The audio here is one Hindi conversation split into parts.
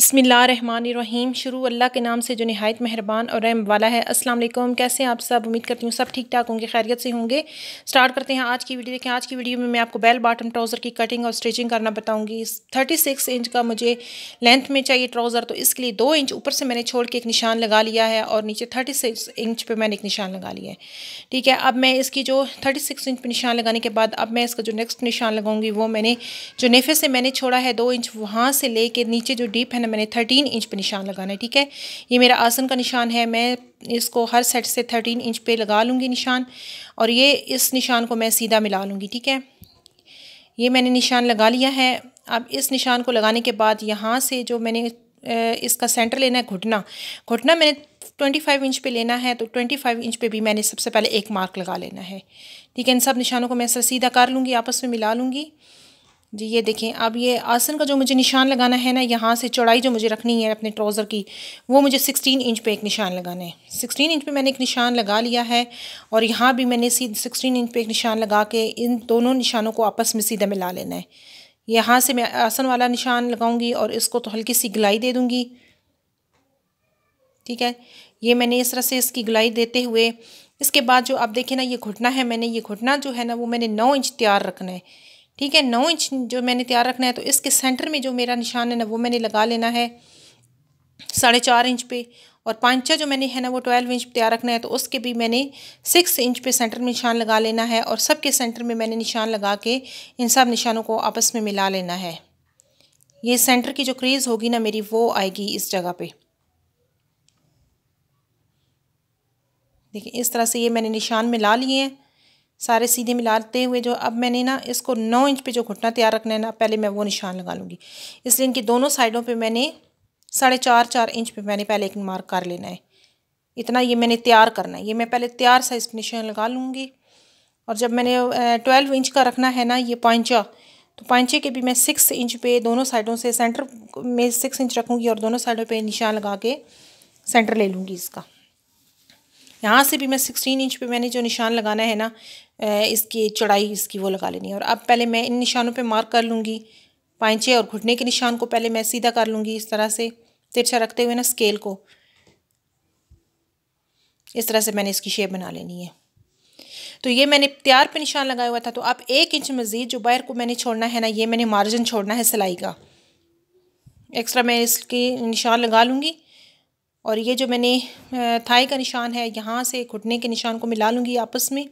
रहीम शुरू अल्लाह के नाम से जो नहायत मेहरबान और रहम वाला है अस्सलाम वालेकुम कैसे हैं आप सब उम्मीद करती हूँ सब ठीक ठाक होंगे खैरियत से होंगे स्टार्ट करते हैं आज की वीडियो देखें आज की वीडियो में मैं आपको बेल बॉटम ट्राउज़र की कटिंग और स्टिचिंग करना बताऊँगी थर्टी सिक्स इंच का मुझे लेंथ में चाहिए ट्राउज़र तो इसके लिए दो इंच ऊपर से मैंने छोड़ के एक निशान लगा लिया है और नीचे थर्टी सिक्स इंच पर मैंने एक निशान लगा लिया है ठीक है अब मैं इसकी जो थर्टी सिक्स इंच पर निशान लगाने के बाद अब मैं इसका जो नेक्स्ट निशान लगाऊँगी वो मैंने जो नेफे से मैंने छोड़ा है दो इंच वहाँ से ले नीचे जो डीप है है मैंने थर्टीन इंच पे निशान लगाना है ठीक है ये मेरा आसन का निशान है मैं इसको हर सेट से थर्टीन इंच पे लगा लूँगी निशान और ये इस निशान को मैं सीधा मिला लूँगी ठीक है ये मैंने निशान लगा लिया है अब इस निशान को लगाने के बाद यहाँ से जो मैंने इसका सेंटर लेना है घुटना घुटना मैंने ट्वेंटी फाइव इंच पे लेना है तो ट्वेंटी फाइव इंच पे भी मैंने सबसे पहले एक मार्क लगा लेना है ठीक है इन सब निशानों को मैं सर सीधा कर लूँगी आपस में मिला लूँगी जी ये देखें अब ये आसन का जो मुझे निशान लगाना है ना यहाँ से चौड़ाई जो मुझे रखनी है अपने ट्राउज़र की वो मुझे सिक्सटीन इंच पे एक निशान लगाना है सिक्सटीन इंच पे मैंने एक निशान लगा लिया है और यहाँ भी मैंने सी सिक्सटीन इंच पे एक निशान लगा के इन दोनों निशानों को आपस में सीधा मिला लेना है यहाँ से मैं आसन वाला निशान लगाऊँगी और इसको तो हल्की सी गलाई दे दूँगी ठीक है ये मैंने इस तरह से इसकी गलाई देते हुए इसके बाद जो आप देखें ना ये घुटना है मैंने ये घुटना जो है ना वो मैंने नौ इंच तैयार रखना है ठीक है नौ इंच जो मैंने तैयार रखना है तो इसके सेंटर में जो मेरा निशान है ना वो मैंने लगा लेना है साढ़े चार इंच पे और पांचा जो मैंने है ना वो ट्वेल्व इंच तैयार रखना है तो उसके भी मैंने सिक्स इंच पे सेंटर में निशान लगा लेना है और सब के सेंटर में मैंने निशान लगा के इन सब निशानों को आपस में मिला लेना है ये सेंटर की जो क्रीज़ होगी ना मेरी वो आएगी इस जगह पर देखिए इस तरह से ये मैंने निशान मिला लिए हैं सारे सीधे मिलाते हुए जो अब मैंने ना इसको नौ इंच पे जो घुटना तैयार रखना है ना पहले मैं वो निशान लगा लूँगी इसलिए इनकी दोनों साइडों पे मैंने साढ़े चार चार इंच पे मैंने पहले एक मार्क कर लेना है इतना ये मैंने तैयार करना है ये मैं पहले तैयार साइज़ पर निशान लगा लूँगी और जब मैंने ट्वेल्व इंच का रखना है ना ये पॉइंचा तो पॉइंचे के भी मैं सिक्स इंच पे दोनों साइडों से सेंटर में सिक्स इंच रखूँगी और दोनों साइडों पर निशान लगा के सेंटर ले लूँगी इसका यहाँ से भी मैं सिक्सटीन इंच पे मैंने जो निशान लगाना है ना इसकी चौड़ाई इसकी वो लगा लेनी है और अब पहले मैं इन निशानों पे मार्क कर लूँगी पाइचे और घुटने के निशान को पहले मैं सीधा कर लूँगी इस तरह से तिरछा रखते हुए ना स्केल को इस तरह से मैंने इसकी शेप बना लेनी है तो ये मैंने तैयार पे निशान लगाया हुआ था तो अब एक इंच मज़ीद जो बाहर को मैंने छोड़ना है ना ये मैंने मार्जिन छोड़ना है सिलाई का एक्स्ट्रा मैं इसके निशान लगा लूँगी और ये जो मैंने थाई का निशान है यहाँ से घुटने के निशान को मिला लूँगी आपस में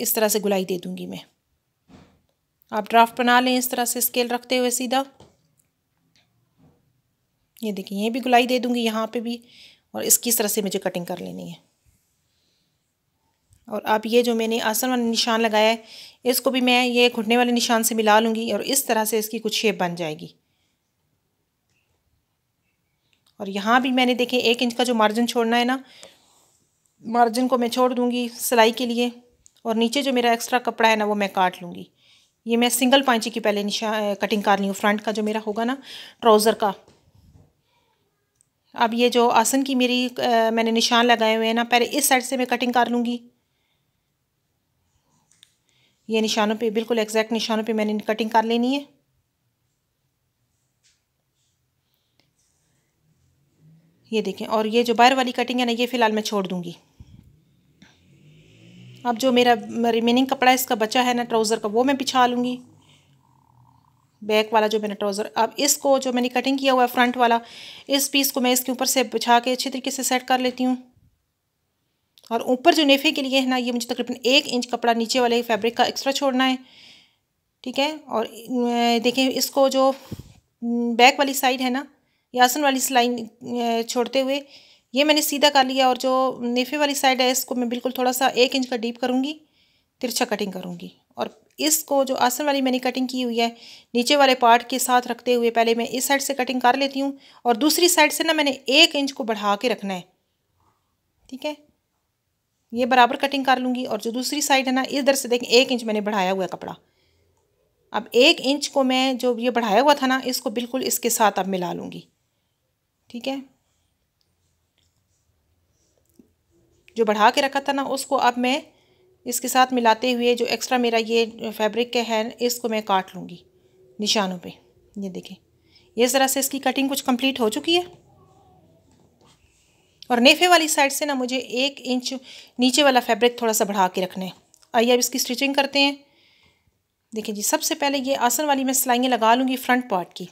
इस तरह से गुलाई दे दूँगी मैं आप ड्राफ्ट बना लें इस तरह से स्केल रखते हुए सीधा ये देखिए ये भी गुलाई दे दूँगी यहाँ पे भी और इसकी इस तरह से मुझे कटिंग कर लेनी है और आप ये जो मैंने आसन वाला निशान लगाया है इसको भी मैं ये घुटने वाले निशान से मिला लूँगी और इस तरह से इसकी कुछ शेप बन जाएगी और यहाँ भी मैंने देखे एक इंच का जो मार्जिन छोड़ना है ना मार्जिन को मैं छोड़ दूँगी सिलाई के लिए और नीचे जो मेरा एक्स्ट्रा कपड़ा है ना वो मैं काट लूँगी ये मैं सिंगल पाँची की पहले निशा कटिंग कर ली हूँ फ्रंट का जो मेरा होगा ना ट्राउज़र का अब ये जो आसन की मेरी आ, मैंने निशान लगाए हुए हैं ना पहले इस साइड से मैं कटिंग कर लूँगी ये निशानों पे बिल्कुल एग्जैक्ट निशानों पे मैंने कटिंग कर लेनी है ये देखें और ये जो बाहर वाली कटिंग है ना ये फ़िलहाल मैं छोड़ दूँगी अब जो मेरा रिमेनिंग कपड़ा इसका बचा है ना ट्राउज़र का वो मैं बिछा लूँगी बैक वाला जो मैंने ट्राउज़र अब इसको जो मैंने कटिंग किया हुआ है फ्रंट वाला इस पीस को मैं इसके ऊपर से बिछा के अच्छे तरीके से सेट कर लेती हूँ और ऊपर जो नेफे के लिए है ना ये मुझे तकरीबन एक इंच कपड़ा नीचे वाले फैब्रिक का एक्स्ट्रा छोड़ना है ठीक है और देखें इसको जो बैक वाली साइड है ना ये आसन वाली सिलाई छोड़ते हुए ये मैंने सीधा कर लिया और जो नेफे वाली साइड है इसको मैं बिल्कुल थोड़ा सा एक इंच का डीप करूँगी तिरछा कटिंग करूँगी और इसको जो आसन वाली मैंने कटिंग की हुई है नीचे वाले पार्ट के साथ रखते हुए पहले मैं इस साइड से कटिंग कर लेती हूँ और दूसरी साइड से ना मैंने एक इंच को बढ़ा के रखना है ठीक है ये बराबर कटिंग कर लूँगी और जो दूसरी साइड है ना इधर से देखें एक इंच मैंने बढ़ाया हुआ है कपड़ा अब एक इंच को मैं जो ये बढ़ाया हुआ था ना इसको बिल्कुल इसके साथ अब मिला लूँगी ठीक है जो बढ़ा के रखा था ना उसको अब मैं इसके साथ मिलाते हुए जो एक्स्ट्रा मेरा ये फैब्रिक के है इसको मैं काट लूँगी निशानों पे ये देखें इस तरह से इसकी कटिंग कुछ कंप्लीट हो चुकी है और नेफे वाली साइड से ना मुझे एक इंच नीचे वाला फैब्रिक थोड़ा सा बढ़ा के रखना है आइए अब इसकी स्टिचिंग करते हैं देखिए जी सबसे पहले ये आसन वाली मैं सिलाइयाँ लगा लूँगी फ्रंट पार्ट की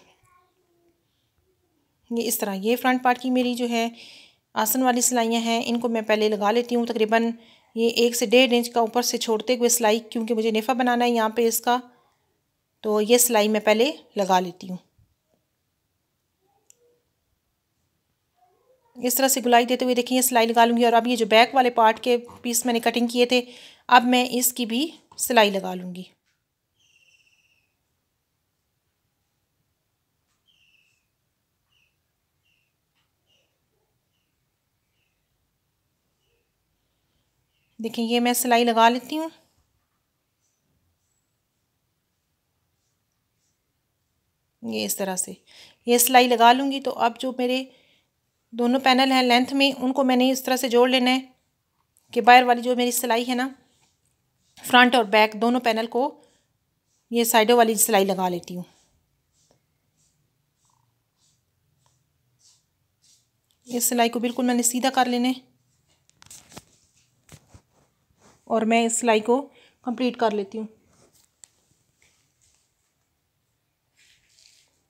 ये इस तरह ये फ्रंट पार्ट की मेरी जो है आसन वाली सिलाइयाँ हैं इनको मैं पहले लगा लेती हूँ तकरीबन ये एक से डेढ़ इंच का ऊपर से छोड़ते हुए सिलाई क्योंकि मुझे नेफ़ा बनाना है यहाँ पे इसका तो ये सिलाई मैं पहले लगा लेती हूँ इस तरह से गुलाई देते हुए देखिए ये सिलाई लगा लूँगी और अब ये जो बैक वाले पार्ट के पीस मैंने कटिंग किए थे अब मैं इसकी भी सिलाई लगा लूँगी देखिए ये मैं सिलाई लगा लेती हूँ ये इस तरह से ये सिलाई लगा लूँगी तो अब जो मेरे दोनों पैनल हैं लेंथ में उनको मैंने इस तरह से जोड़ लेना है कि बाहर वाली जो मेरी सिलाई है ना फ्रंट और बैक दोनों पैनल को ये साइडों वाली सिलाई लगा लेती हूँ इस सिलाई को बिल्कुल मैंने सीधा कर लेना है और मैं इस सिलाई को कंप्लीट कर लेती हूँ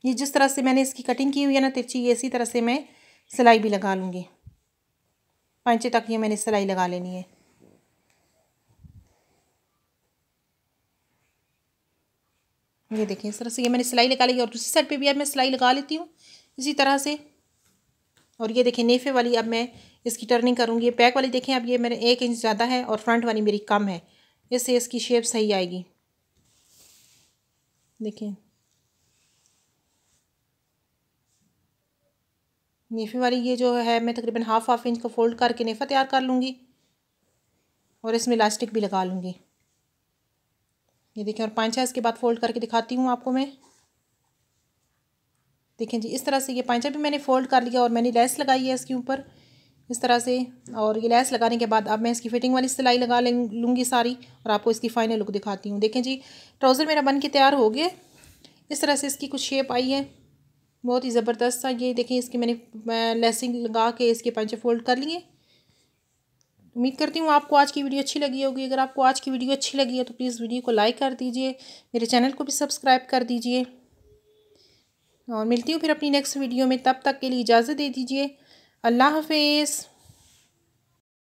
ये जिस तरह से मैंने इसकी कटिंग की हुई है ना तिरछी ये इसी तरह से मैं सिलाई भी लगा लूँगी पंचे तक ये मैंने सिलाई लगा लेनी है ये देखिए इस तरह से ये मैंने सिलाई लगा ली और दूसरी साइड पे भी अब मैं सिलाई लगा लेती हूँ इसी तरह से और ये देखिए नेफे वाली अब मैं इसकी टर्निंग करूँगी पैक बैक वाली देखें अब ये मेरे एक इंच ज़्यादा है और फ्रंट वाली मेरी कम है इससे इसकी शेप सही आएगी देखें नेफे वाली ये जो है मैं तकरीबन हाफ हाफ इंच का फोल्ड करके नेफा तैयार कर लूँगी और इसमें इलास्टिक भी लगा लूँगी ये देखें और पाँचा इसके बाद फ़ोल्ड करके दिखाती हूँ आपको मैं देखें जी इस तरह से ये पाँचा भी मैंने फ़ोल्ड कर लिया और मैंने लेस लगाई है इसके ऊपर इस तरह से और ये लैस लगाने के बाद अब मैं इसकी फिटिंग वाली सिलाई लगा लें लूँगी सारी और आपको इसकी फाइनल लुक दिखाती हूँ देखें जी ट्राउज़र मेरा बन के तैयार हो गया इस तरह से इसकी कुछ शेप आई है बहुत ही ज़बरदस्त था ये देखें इसकी मैंने लेसिंग लगा के इसके पंचे फोल्ड कर लिए उम्मीद करती हूँ आपको आज की वीडियो अच्छी लगी होगी अगर आपको आज की वीडियो अच्छी लगी है तो प्लीज़ वीडियो को लाइक कर दीजिए मेरे चैनल को भी सब्सक्राइब कर दीजिए और मिलती हूँ फिर अपनी नेक्स्ट वीडियो में तब तक के लिए इजाज़त दे दीजिए Allah Hafiz.